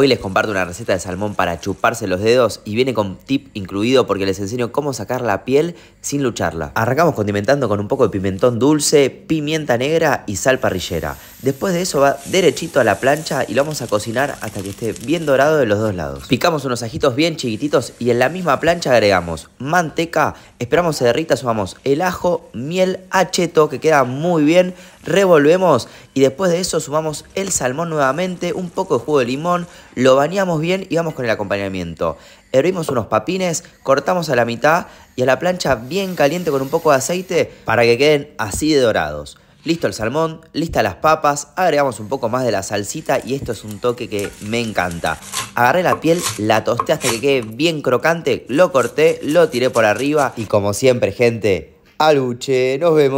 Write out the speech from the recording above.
Hoy les comparto una receta de salmón para chuparse los dedos y viene con tip incluido porque les enseño cómo sacar la piel sin lucharla. Arrancamos condimentando con un poco de pimentón dulce, pimienta negra y sal parrillera. Después de eso va derechito a la plancha y lo vamos a cocinar hasta que esté bien dorado de los dos lados. Picamos unos ajitos bien chiquititos y en la misma plancha agregamos manteca, esperamos se derrita, sumamos el ajo, miel, acheto que queda muy bien, revolvemos y después de eso sumamos el salmón nuevamente, un poco de jugo de limón, lo bañamos bien y vamos con el acompañamiento. Hervimos unos papines, cortamos a la mitad y a la plancha bien caliente con un poco de aceite para que queden así de dorados. Listo el salmón, lista las papas, agregamos un poco más de la salsita y esto es un toque que me encanta. Agarré la piel, la tosté hasta que quede bien crocante, lo corté, lo tiré por arriba y como siempre gente, aluche, nos vemos.